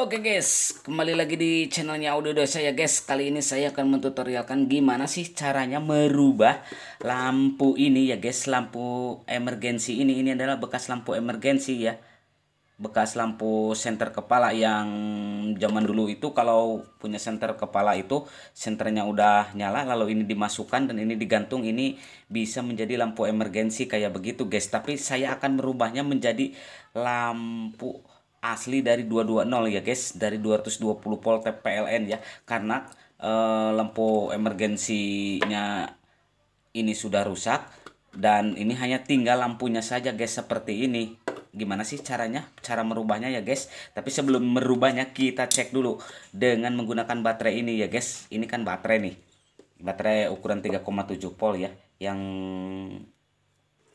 Oke okay guys, kembali lagi di channelnya Audio Dosa ya guys Kali ini saya akan mentutorialkan gimana sih caranya merubah lampu ini ya guys Lampu emergensi ini, ini adalah bekas lampu emergensi ya Bekas lampu senter kepala yang zaman dulu itu Kalau punya senter kepala itu senternya udah nyala Lalu ini dimasukkan dan ini digantung Ini bisa menjadi lampu emergensi kayak begitu guys Tapi saya akan merubahnya menjadi lampu asli dari 220 ya guys dari 220 volt PLN ya karena e, lampu emergensinya ini sudah rusak dan ini hanya tinggal lampunya saja guys seperti ini gimana sih caranya cara merubahnya ya guys tapi sebelum merubahnya kita cek dulu dengan menggunakan baterai ini ya guys ini kan baterai nih baterai ukuran 3,7 volt ya yang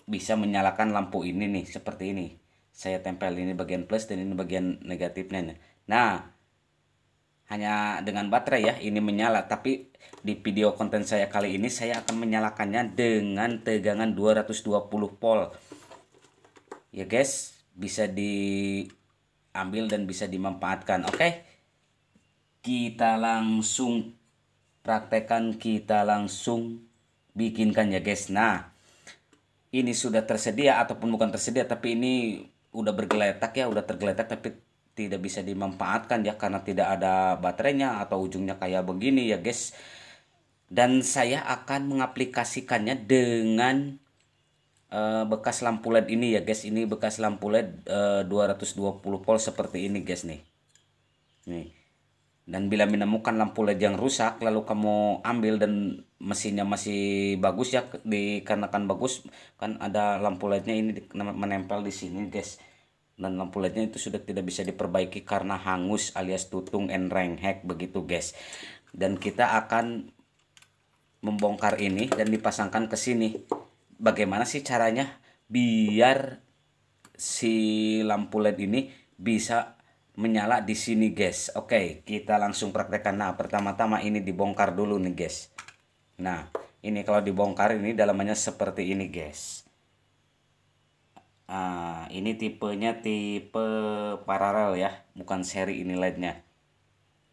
bisa menyalakan lampu ini nih seperti ini saya tempel ini bagian plus dan ini bagian negatifnya nah hanya dengan baterai ya ini menyala tapi di video konten saya kali ini saya akan menyalakannya dengan tegangan 220 volt ya guys bisa diambil dan bisa dimanfaatkan oke kita langsung praktekan kita langsung bikinkan ya guys nah ini sudah tersedia ataupun bukan tersedia tapi ini udah bergeletak ya udah tergeletak tapi tidak bisa dimanfaatkan ya karena tidak ada baterainya atau ujungnya kayak begini ya guys dan saya akan mengaplikasikannya dengan uh, bekas lampu led ini ya guys ini bekas lampu led eh, uh, 220 volt seperti ini guys nih nih dan bila menemukan lampu led yang rusak lalu kamu ambil dan mesinnya masih bagus ya dikarenakan bagus kan ada lampu lednya ini menempel di sini guys dan lampu lednya itu sudah tidak bisa diperbaiki karena hangus alias tutung and renghek begitu guys dan kita akan membongkar ini dan dipasangkan ke sini bagaimana sih caranya biar si lampu led ini bisa menyala di sini guys oke okay, kita langsung praktekkan nah pertama-tama ini dibongkar dulu nih guys nah ini kalau dibongkar ini dalamnya seperti ini guys nah, ini tipenya tipe paralel ya bukan seri ini lightnya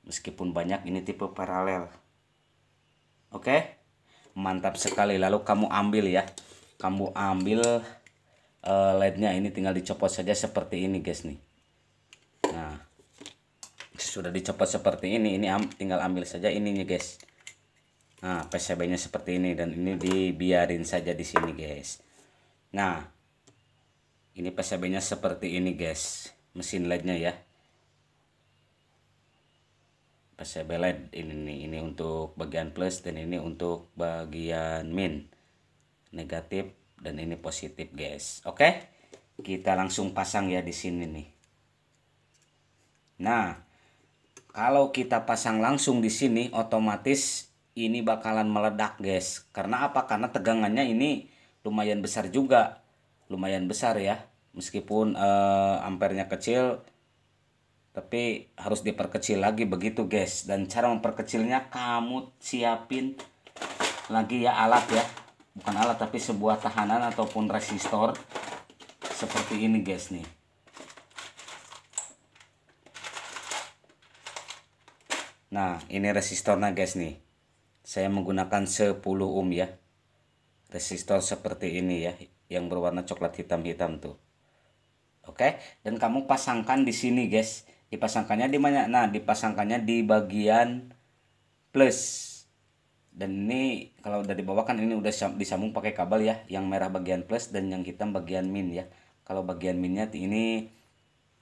meskipun banyak ini tipe paralel oke okay? mantap sekali lalu kamu ambil ya kamu ambil uh, lednya ini tinggal dicopot saja seperti ini guys nih nah sudah dicopot seperti ini ini am tinggal ambil saja ininya guys nah PCB nya seperti ini dan ini dibiarin saja di sini guys nah ini PCB nya seperti ini guys mesin LED nya ya PCB LED ini nih ini untuk bagian plus dan ini untuk bagian min negatif dan ini positif guys oke kita langsung pasang ya di sini nih Nah, kalau kita pasang langsung di sini otomatis ini bakalan meledak, guys. Karena apa? Karena tegangannya ini lumayan besar juga. Lumayan besar ya. Meskipun eh, ampernya kecil tapi harus diperkecil lagi begitu, guys. Dan cara memperkecilnya kamu siapin lagi ya alat ya. Bukan alat tapi sebuah tahanan ataupun resistor seperti ini, guys nih. Nah, ini resistornya guys nih. Saya menggunakan 10 ohm ya. Resistor seperti ini ya, yang berwarna coklat hitam-hitam tuh. Oke, dan kamu pasangkan di sini guys. Dipasangkannya di mana? Nah, dipasangkannya di bagian plus. Dan ini kalau udah dibawa kan ini udah disambung pakai kabel ya, yang merah bagian plus dan yang hitam bagian min ya. Kalau bagian minnya ini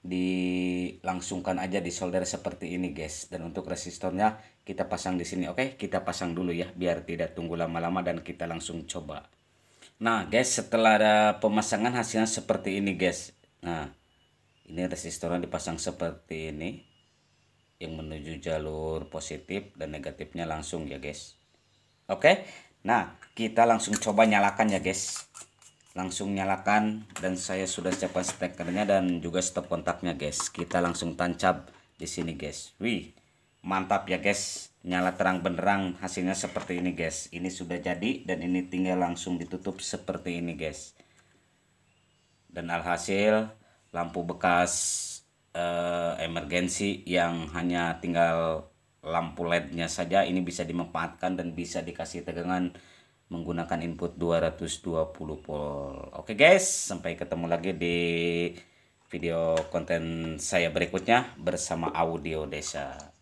dilangsungkan aja di solder seperti ini guys dan untuk resistornya kita pasang di sini oke okay? kita pasang dulu ya biar tidak tunggu lama-lama dan kita langsung coba nah guys setelah ada pemasangan hasilnya seperti ini guys nah ini resistornya dipasang seperti ini yang menuju jalur positif dan negatifnya langsung ya guys oke okay? nah kita langsung coba nyalakan ya guys langsung nyalakan dan saya sudah siapkan stekernya dan juga stop kontaknya guys kita langsung tancap di sini guys wih mantap ya guys nyala terang benderang hasilnya seperti ini guys ini sudah jadi dan ini tinggal langsung ditutup seperti ini guys dan alhasil lampu bekas uh, emergensi yang hanya tinggal lampu lednya saja ini bisa dimanfaatkan dan bisa dikasih tegangan menggunakan input 220 volt. Oke guys, sampai ketemu lagi di video konten saya berikutnya bersama Audio Desa.